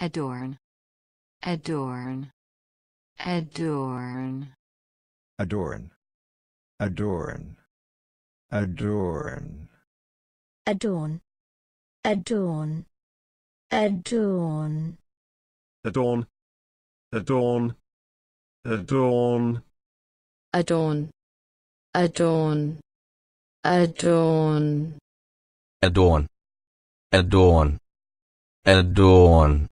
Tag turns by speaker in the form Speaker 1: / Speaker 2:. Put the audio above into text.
Speaker 1: adorn adorn adorn adorn adorn adorn adorn adorn adorn adorn adorn adorn adorn adorn adorn adorn adorn adorn